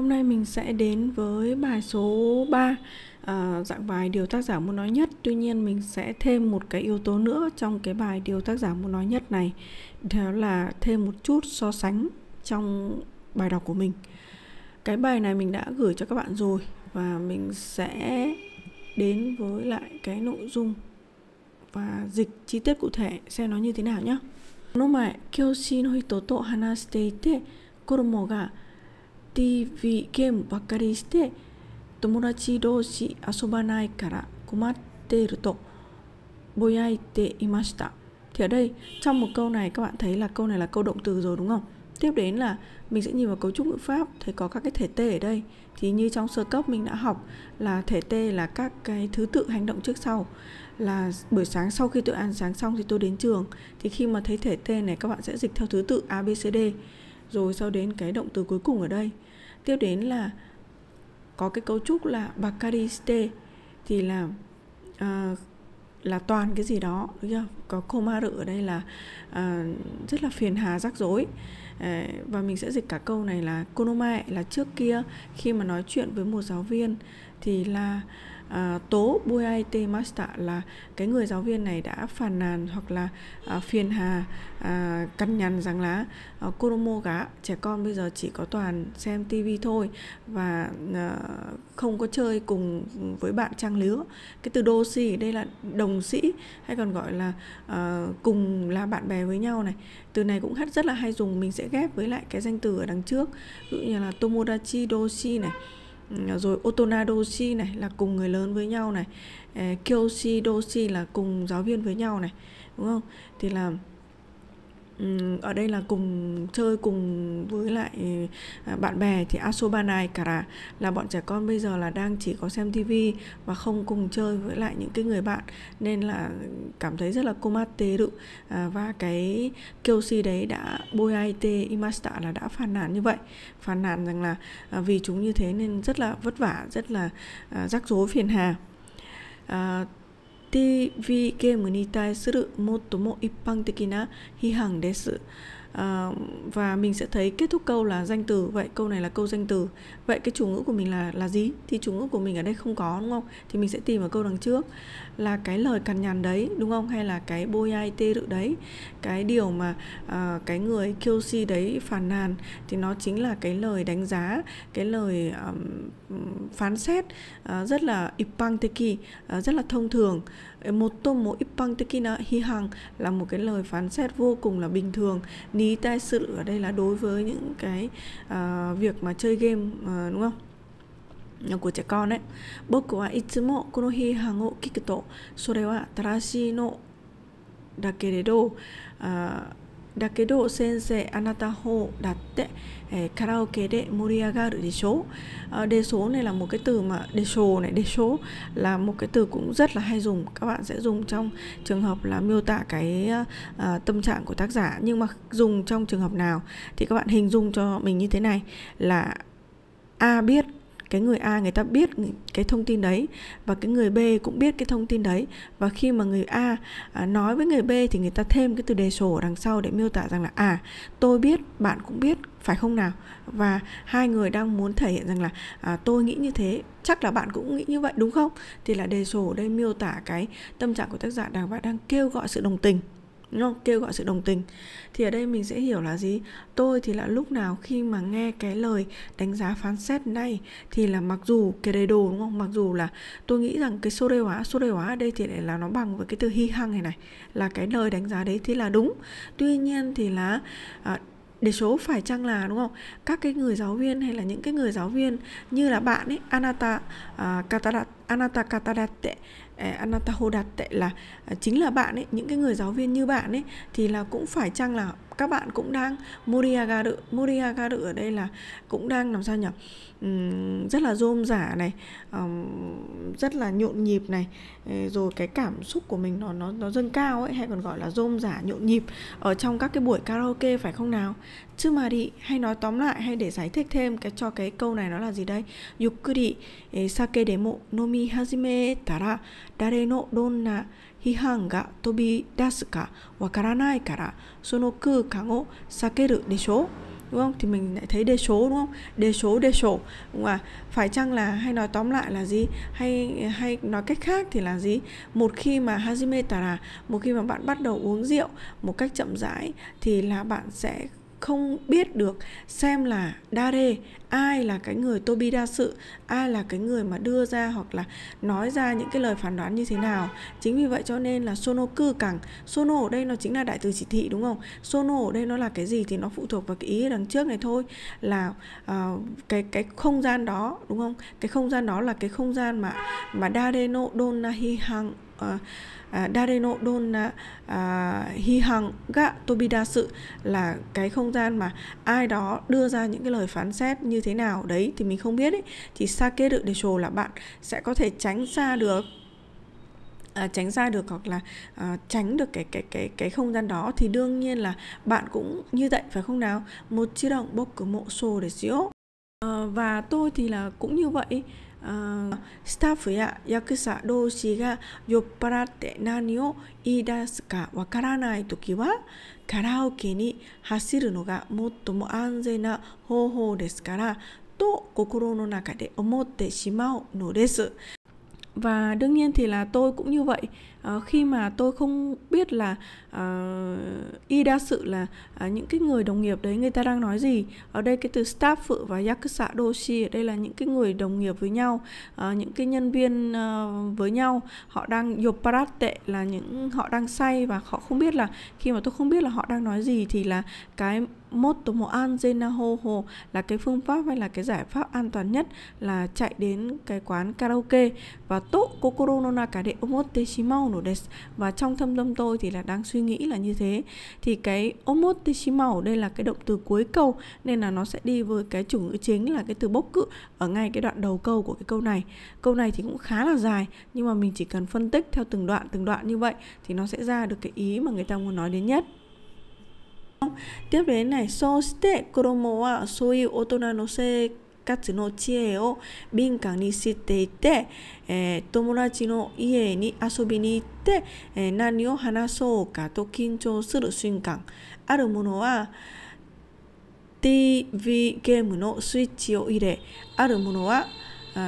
Hôm nay mình sẽ đến với bài số 3 à, dạng bài điều tác giả muốn nói nhất Tuy nhiên mình sẽ thêm một cái yếu tố nữa trong cái bài điều tác giả muốn nói nhất này Đó là thêm một chút so sánh trong bài đọc của mình Cái bài này mình đã gửi cho các bạn rồi Và mình sẽ đến với lại cái nội dung và dịch chi tiết cụ thể xem nó như thế nào nhé この前、教師の人と話していて、衣が TV ゲームばっかりして友達同士遊ばないから困っていると boyaiteimashita thì ở đây trong một câu này các bạn thấy là câu này là câu động từ rồi đúng không tiếp đến là mình sẽ nhìn vào cấu trúc ngữ pháp thấy có các cái thể t ở đây thì như trong sơ cấp mình đã học là thể t là các cái thứ tự hành động trước sau là buổi sáng sau khi tôi ăn sáng xong thì tôi đến trường thì khi mà thấy thể t này các bạn sẽ dịch theo thứ tự a b c d rồi sau đến cái động từ cuối cùng ở đây tiếp đến là có cái cấu trúc là bakariste thì là à, là toàn cái gì đó đúng chưa có coma komaru ở đây là à, rất là phiền hà rắc rối à, và mình sẽ dịch cả câu này là konomae là trước kia khi mà nói chuyện với một giáo viên thì là à, tố buaite master là cái người giáo viên này đã phàn nàn hoặc là à, phiền hà à, căn nhằn rằng là à, koromo gá trẻ con bây giờ chỉ có toàn xem tivi thôi và à, không có chơi cùng với bạn trang lứa cái từ dosi đây là đồng sĩ hay còn gọi là à, cùng là bạn bè với nhau này từ này cũng rất là hay dùng mình sẽ ghép với lại cái danh từ ở đằng trước ví dụ như là tomodachi doshi này Ừ, rồi Otonadoshi này là cùng người lớn với nhau này Kyoshidoshi là cùng giáo viên với nhau này đúng không thì là ở đây là cùng chơi cùng với lại à, bạn bè thì Asobanai cả là, là bọn trẻ con bây giờ là đang chỉ có xem tivi và không cùng chơi với lại những cái người bạn nên là cảm thấy rất là komate đự à, và cái Kyoshi đấy đã boyaite imasta là đã phàn nàn như vậy phàn nàn rằng là à, vì chúng như thế nên rất là vất vả rất là à, rắc rối phiền hà à, TV ゲームに対する最も一般的な批判です。Ờ, và mình sẽ thấy kết thúc câu là danh từ vậy câu này là câu danh từ vậy cái chủ ngữ của mình là là gì thì chủ ngữ của mình ở đây không có đúng không thì mình sẽ tìm ở câu đằng trước là cái lời cằn nhằn đấy đúng không hay là cái bôi ai tê rự đấy cái điều mà à, cái người QC đấy phàn nàn thì nó chính là cái lời đánh giá cái lời um, phán xét uh, rất là ipang uh, rất là thông thường tekina hi hằng là một cái lời phán xét vô cùng là bình thường ní tai sự ở đây là đối với những cái à, việc mà chơi game à, đúng không của trẻ con đấy Boku wa itsumo kono hihan o kikuto sore wa tarashi no dakeredo à, だけど先生あなたほだって、えー、カラオケで盛り上がるでしょ à, đề số này là một cái từ mà đề số này đề số là một cái từ cũng rất là hay dùng các bạn sẽ dùng trong trường hợp là miêu tả cái à, à, tâm trạng của tác giả nhưng mà dùng trong trường hợp nào thì các bạn hình dung cho mình như thế này là a biết cái người A người ta biết cái thông tin đấy và cái người B cũng biết cái thông tin đấy và khi mà người A à, nói với người B thì người ta thêm cái từ đề sổ đằng sau để miêu tả rằng là à tôi biết bạn cũng biết phải không nào và hai người đang muốn thể hiện rằng là à, tôi nghĩ như thế chắc là bạn cũng nghĩ như vậy đúng không thì là đề sổ đây miêu tả cái tâm trạng của tác giả đang và đang kêu gọi sự đồng tình đúng không? kêu gọi sự đồng tình thì ở đây mình sẽ hiểu là gì tôi thì là lúc nào khi mà nghe cái lời đánh giá phán xét này thì là mặc dù cái đầy đồ đúng không mặc dù là tôi nghĩ rằng cái sô đề hóa sô đề hóa ở đây thì lại là nó bằng với cái từ hy hăng này này là cái lời đánh giá đấy thì là đúng tuy nhiên thì là à, để số phải chăng là đúng không các cái người giáo viên hay là những cái người giáo viên như là bạn ấy Anata uh, à, Katada, Anata Katadate Anata Hodat tệ là à, chính là bạn ấy những cái người giáo viên như bạn ấy thì là cũng phải chăng là các bạn cũng đang Muriyagaru Muriyagaru ở đây là cũng đang làm sao nhỉ uhm, rất là rôm giả này um, rất là nhộn nhịp này rồi cái cảm xúc của mình nó nó nó dâng cao ấy hay còn gọi là rôm giả nhộn nhịp ở trong các cái buổi karaoke phải không nào chứ mà đi hay nói tóm lại hay để giải thích thêm cái cho cái câu này nó là gì đây yukuri sake demo nomi hajime tara dare no donna 批判が飛び出すかわからないからその空間を避けるでしょう đúng không thì mình lại thấy đề số đúng không đề số đề sổ đúng không ạ phải chăng là hay nói tóm lại là gì hay hay nói cách khác thì là gì một khi mà hajime tara một khi mà bạn bắt đầu uống rượu một cách chậm rãi thì là bạn sẽ không biết được xem là Dare ai là cái người tô đa sự ai là cái người mà đưa ra hoặc là nói ra những cái lời phán đoán như thế nào chính vì vậy cho nên là sono cư cẳng sono ở đây nó chính là đại từ chỉ thị đúng không sono ở đây nó là cái gì thì nó phụ thuộc vào cái ý đằng trước này thôi là uh, cái cái không gian đó đúng không cái không gian đó là cái không gian mà mà Dare no don hi hang Ờ, ờ, Dare no don ờ, hi hằng ga tobida sự là cái không gian mà ai đó đưa ra những cái lời phán xét như thế nào đấy thì mình không biết ấy thì sake được chồ là bạn sẽ có thể tránh xa được à, tránh ra được hoặc là à, tránh được cái cái cái cái không gian đó thì đương nhiên là bạn cũng như vậy phải không nào một chiếc động bốc cửa mộ xô để xíu à, và tôi thì là cũng như vậy スタッフや役者老師が酔っ払って何を言い出すかわからない時はカラオケに走るのが最も安全な方法ですからと心の中で思ってしまうのです。và đương nhiên thì là tôi cũng như vậy à, khi mà tôi không biết là à, y đa sự là à, những cái người đồng nghiệp đấy người ta đang nói gì ở đây cái từ staff phự và yakusa doshi ở đây là những cái người đồng nghiệp với nhau à, những cái nhân viên à, với nhau họ đang yoparate là những họ đang say và họ không biết là khi mà tôi không biết là họ đang nói gì thì là cái Motomo an Zenahoho là cái phương pháp hay là cái giải pháp an toàn nhất là chạy đến cái quán karaoke và to kokoro no naka de omote shimau no desu và trong thâm tâm tôi thì là đang suy nghĩ là như thế thì cái omote shimau đây là cái động từ cuối câu nên là nó sẽ đi với cái chủ ngữ chính là cái từ bốc cự ở ngay cái đoạn đầu câu của cái câu này câu này thì cũng khá là dài nhưng mà mình chỉ cần phân tích theo từng đoạn từng đoạn như vậy thì nó sẽ ra được cái ý mà người ta muốn nói đến nhất tiếp đ して子供はそういう大人の生活の知恵を敏感に知っていて、えー、友達の家に遊びに行って、えー、何を話そうかと緊張する瞬間あるものは TV ゲームのスイッチを入れあるものは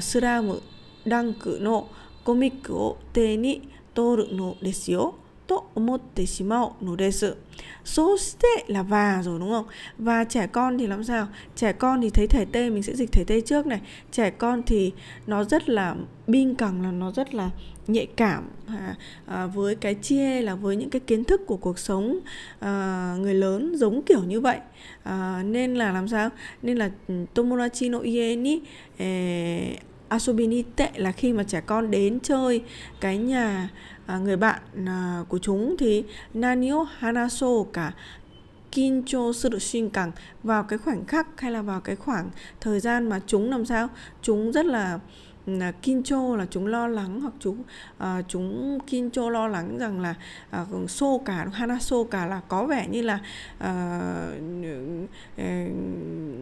スラムランクのコミックを手に通るのですよ。と思ってしまうのです。So して là và rồi đúng không? Và trẻ con thì làm sao? Trẻ con thì thấy thể tê mình sẽ dịch thể tê trước này. Trẻ con thì nó rất là bin cẳng là nó rất là nhạy cảm à, à, với cái chia là với những cái kiến thức của cuộc sống à, người lớn giống kiểu như vậy à, nên là làm sao nên là ừ, tomodachi no ie ni eh, asobinite là khi mà trẻ con đến chơi cái nhà À, người bạn à, của chúng thì nanio hanaso cả kincho sự xuyên cẳng vào cái khoảnh khắc hay là vào cái khoảng thời gian mà chúng làm sao chúng rất là à, kincho là chúng lo lắng hoặc chúng à, chúng kincho lo lắng rằng là à, so cả hana so cả là có vẻ như là à,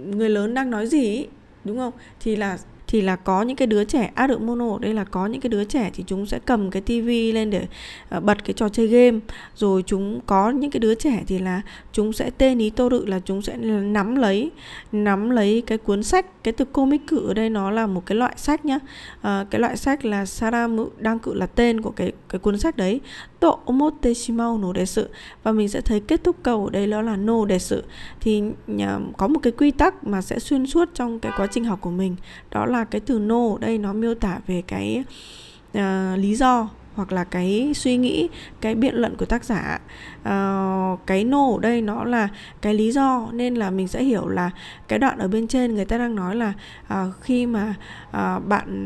người lớn đang nói gì đúng không thì là thì là có những cái đứa trẻ áp dụng mono đây là có những cái đứa trẻ thì chúng sẽ cầm cái tivi lên để ờ, bật cái trò chơi game rồi chúng có những cái đứa trẻ thì là chúng sẽ tên ý tô tự là chúng sẽ nắm lấy nắm lấy cái cuốn sách cái từ comic cự ở đây nó là một cái loại sách nhá à, cái loại sách là sarah đang cự là tên của cái cái cuốn sách đấy và mình sẽ thấy kết thúc câu ở đây đó là no desu. Thì nhà, có một cái quy tắc mà sẽ xuyên suốt trong cái quá trình học của mình. Đó là cái từ no đây nó miêu tả về cái uh, lý do hoặc là cái suy nghĩ cái biện luận của tác giả uh, cái nô ở đây nó là cái lý do nên là mình sẽ hiểu là cái đoạn ở bên trên người ta đang nói là uh, khi mà uh, bạn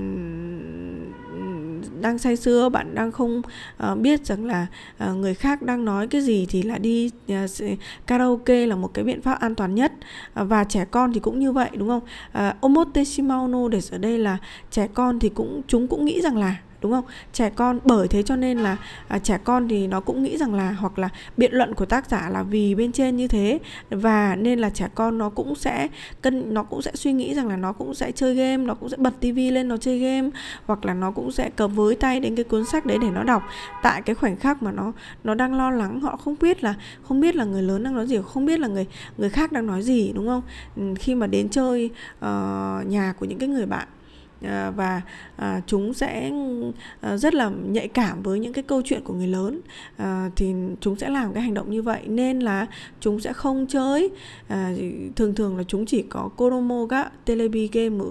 đang say sưa bạn đang không uh, biết rằng là uh, người khác đang nói cái gì thì là đi uh, karaoke là một cái biện pháp an toàn nhất uh, và trẻ con thì cũng như vậy đúng không uh, omoteshimao no để ở đây là trẻ con thì cũng chúng cũng nghĩ rằng là đúng không trẻ con bởi thế cho nên là à, trẻ con thì nó cũng nghĩ rằng là hoặc là biện luận của tác giả là vì bên trên như thế và nên là trẻ con nó cũng sẽ cân nó cũng sẽ suy nghĩ rằng là nó cũng sẽ chơi game nó cũng sẽ bật tivi lên nó chơi game hoặc là nó cũng sẽ cầm với tay đến cái cuốn sách đấy để nó đọc tại cái khoảnh khắc mà nó nó đang lo lắng họ không biết là không biết là người lớn đang nói gì không biết là người người khác đang nói gì đúng không khi mà đến chơi uh, nhà của những cái người bạn À, và à, chúng sẽ à, rất là nhạy cảm với những cái câu chuyện của người lớn thì chúng sẽ làm cái hành động như vậy nên là chúng sẽ không chơi thường thường là chúng chỉ có Koromo ga Telebi game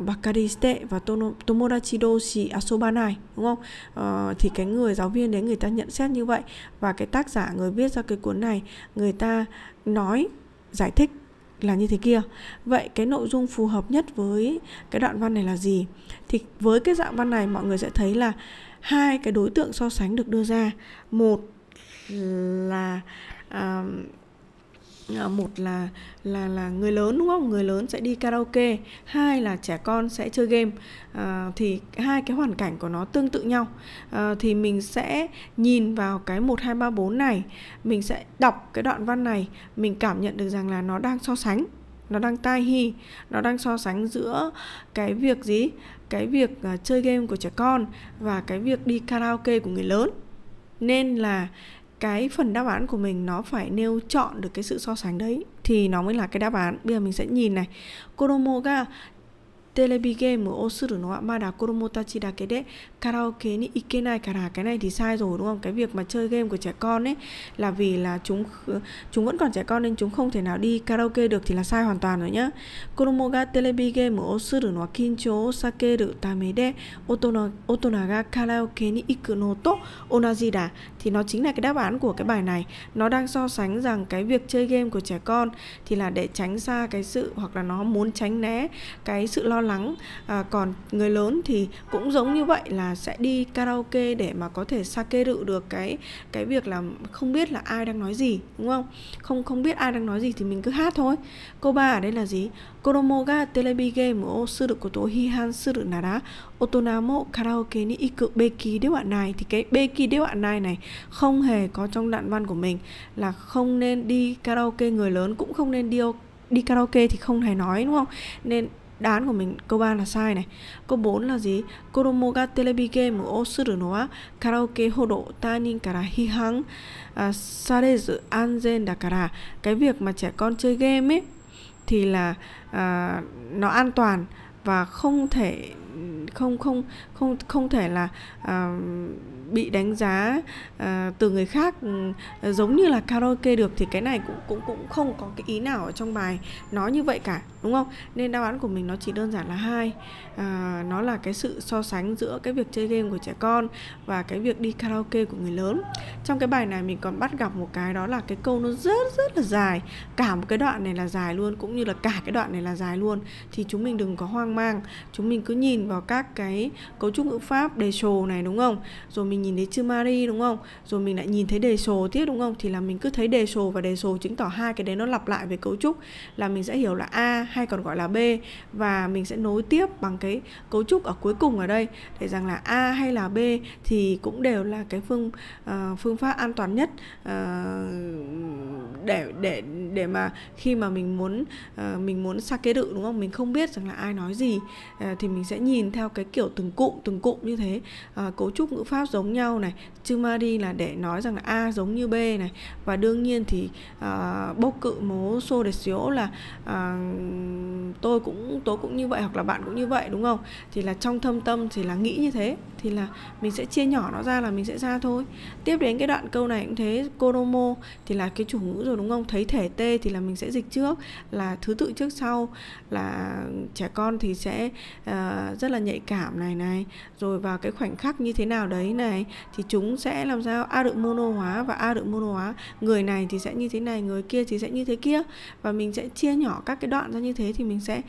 Bakari Ste và Tomodachi Doshi Asobanai đúng không? Ờ, thì cái người giáo viên đấy người ta nhận xét như vậy và cái tác giả người viết ra cái cuốn này người ta nói giải thích là như thế kia vậy cái nội dung phù hợp nhất với cái đoạn văn này là gì thì với cái dạng văn này mọi người sẽ thấy là hai cái đối tượng so sánh được đưa ra một là uh, À, một là là là người lớn đúng không người lớn sẽ đi karaoke hai là trẻ con sẽ chơi game à, thì hai cái hoàn cảnh của nó tương tự nhau à, thì mình sẽ nhìn vào cái một hai ba bốn này mình sẽ đọc cái đoạn văn này mình cảm nhận được rằng là nó đang so sánh nó đang tai hi nó đang so sánh giữa cái việc gì cái việc uh, chơi game của trẻ con và cái việc đi karaoke của người lớn nên là cái phần đáp án của mình nó phải nêu chọn được cái sự so sánh đấy thì nó mới là cái đáp án bây giờ mình sẽ nhìn này Kodomo ga cái này thì sai rồi đúng không? Cái việc mà chơi game của trẻ con ấy là vì là chúng chúng vẫn còn trẻ con nên chúng không thể nào đi karaoke được thì là sai hoàn toàn rồi nhá. 子供がテレビゲームをするのは緊張を避けるためで大人大人がカラオケに行くのと同じだ thì nó chính là cái đáp án của cái bài này. Nó đang so sánh rằng cái việc chơi game của trẻ con thì là để tránh xa cái sự hoặc là nó muốn tránh né cái sự lo lắng à, còn người lớn thì cũng giống như vậy là sẽ đi karaoke để mà có thể sa kê rự được cái cái việc là không biết là ai đang nói gì đúng không không không biết ai đang nói gì thì mình cứ hát thôi cô ba ở đây là gì Koromo ga telebi game o suru koto hihan suru nara otona mo karaoke ni iku beki đế bạn này thì cái beki đế bạn này này không hề có trong đoạn văn của mình là không nên đi karaoke người lớn cũng không nên đi đi karaoke thì không hề nói đúng không nên đáp án của mình câu 3 là sai này câu 4 là gì Koromo ga terebi game o suru no wa karaoke hodo tanin kara hihan sarezu anzen dakara cái việc mà trẻ con chơi game ấy thì là uh, nó an toàn và không thể không không không không thể là uh, bị đánh giá uh, từ người khác uh, giống như là karaoke được thì cái này cũng cũng cũng không có cái ý nào ở trong bài nói như vậy cả đúng không nên đáp án của mình nó chỉ đơn giản là hai uh, nó là cái sự so sánh giữa cái việc chơi game của trẻ con và cái việc đi karaoke của người lớn trong cái bài này mình còn bắt gặp một cái đó là cái câu nó rất rất là dài cả một cái đoạn này là dài luôn cũng như là cả cái đoạn này là dài luôn thì chúng mình đừng có hoang mang chúng mình cứ nhìn vào các cái cấu trúc ngữ pháp đề sồ này đúng không rồi mình nhìn thấy chữ Mary đúng không rồi mình lại nhìn thấy đề sồ tiếp đúng không thì là mình cứ thấy đề sồ và đề sồ chứng tỏ hai cái đấy nó lặp lại về cấu trúc là mình sẽ hiểu là A hay còn gọi là B và mình sẽ nối tiếp bằng cái cấu trúc ở cuối cùng ở đây để rằng là A hay là B thì cũng đều là cái phương uh, phương pháp an toàn nhất uh, để để để mà khi mà mình muốn uh, mình muốn xa kế đự đúng không mình không biết rằng là ai nói gì uh, thì mình sẽ nhìn nhìn theo cái kiểu từng cụm từng cụm như thế à, cấu trúc ngữ pháp giống nhau này chumari là để nói rằng là a giống như b này và đương nhiên thì à, bốc cự mố xô để xíu là à, tôi cũng tôi cũng như vậy hoặc là bạn cũng như vậy đúng không thì là trong thâm tâm thì là nghĩ như thế thì là mình sẽ chia nhỏ nó ra là mình sẽ ra thôi tiếp đến cái đoạn câu này cũng thế kodomo thì là cái chủ ngữ rồi đúng không thấy thể t thì là mình sẽ dịch trước là thứ tự trước sau là trẻ con thì sẽ uh, rất rất là nhạy cảm này này rồi vào cái khoảnh khắc như thế nào đấy này thì chúng sẽ làm sao a được mono hóa và a được mono hóa người này thì sẽ như thế này người kia thì sẽ như thế kia và mình sẽ chia nhỏ các cái đoạn ra như thế thì mình sẽ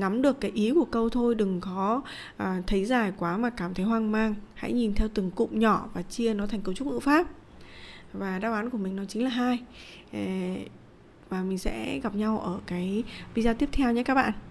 nắm được cái ý của câu thôi đừng có à, thấy dài quá mà cảm thấy hoang mang hãy nhìn theo từng cụm nhỏ và chia nó thành cấu trúc ngữ pháp và đáp án của mình nó chính là hai và mình sẽ gặp nhau ở cái video tiếp theo nhé các bạn